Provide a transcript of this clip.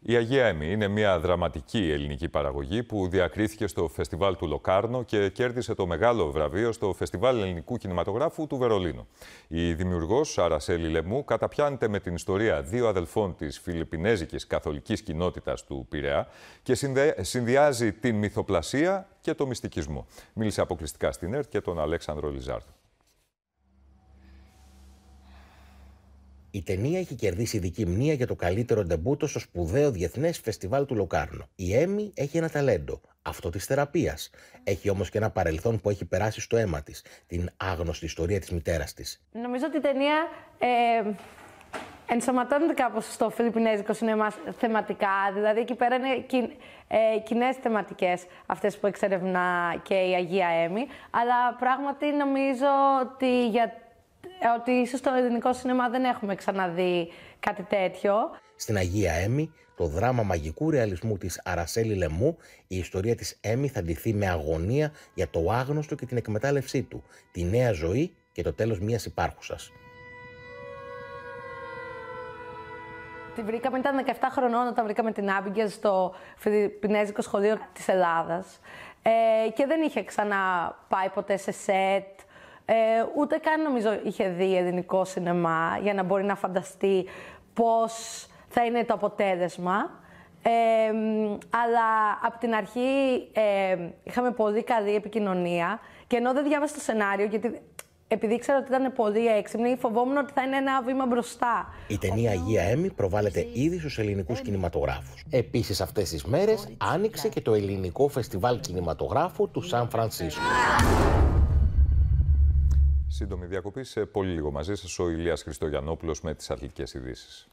Η Αγία Εμμή είναι μια δραματική ελληνική παραγωγή που διακρίθηκε στο φεστιβάλ του Λοκάρνο και κέρδισε το μεγάλο βραβείο στο φεστιβάλ ελληνικού κινηματογράφου του Βερολίνου. Η δημιουργός Αρασέλη Λεμού καταπιάνεται με την ιστορία δύο αδελφών της φιλιππινέζικης καθολικής κοινότητας του Πειραιά και συνδυάζει την μυθοπλασία και το μυστικισμό. Μίλησε αποκλειστικά στην ΕΡΤ και τον Αλέξανδρο Λιζάρδο. Η ταινία έχει κερδίσει δική μνήμα για το καλύτερο ντεμπούτο στο σπουδαίο διεθνές φεστιβάλ του Λοκάρνου. Η Έμι έχει ένα ταλέντο, αυτό της θεραπείας. Έχει όμως και ένα παρελθόν που έχει περάσει στο αίμα της, την άγνωστη ιστορία της μητέρας της. Νομίζω ότι η ταινία ε, ενσωματώνεται κάπως στο φιλιππινέζικο σινεμά θεματικά. Δηλαδή εκεί πέρα είναι κι, ε, κοινές θεματικές αυτές που εξερευνά και η Αγία Έμι. Αλλά πράγματι νομίζω ότι για ε, ότι ίσως στο ελληνικό σινεμά δεν έχουμε ξαναδεί κάτι τέτοιο. Στην Αγία Έμι, το δράμα μαγικού ρεαλισμού της Αρασέλη Λεμού, η ιστορία της Έμι θα ντυθεί με αγωνία για το άγνωστο και την εκμετάλλευσή του, τη νέα ζωή και το τέλος μιας υπάρχουσας. Τη βρήκαμε, ήταν 17 χρονών όταν βρήκαμε την Άμπιγκε στο Φιλιππινέζικο σχολείο της Ελλάδας. Ε, και δεν είχε ξανά ποτέ σε σετ, ε, ούτε καν νομίζω είχε δει ελληνικό σινεμά για να μπορεί να φανταστεί πώς θα είναι το αποτέλεσμα. Ε, αλλά από την αρχή ε, είχαμε πολύ καλή επικοινωνία και ενώ δεν διάβασα το σενάριο, γιατί επειδή ήξερα ότι ήταν πολύ έξυπνη, φοβόμουν ότι θα είναι ένα βήμα μπροστά. Η ταινία Αγία Έμι προβάλλεται ήδη στους ελληνικούς κινηματογράφους. Επίσης, αυτές τις μέρες άνοιξε και το ελληνικό φεστιβάλ κινηματογράφου του Σαν Φρανσίσκο. Σύντομη διακοπή σε πολύ λίγο μαζί σας ο Ηλίας Χριστογιαννόπουλος με τις αθλητικές ειδήσει.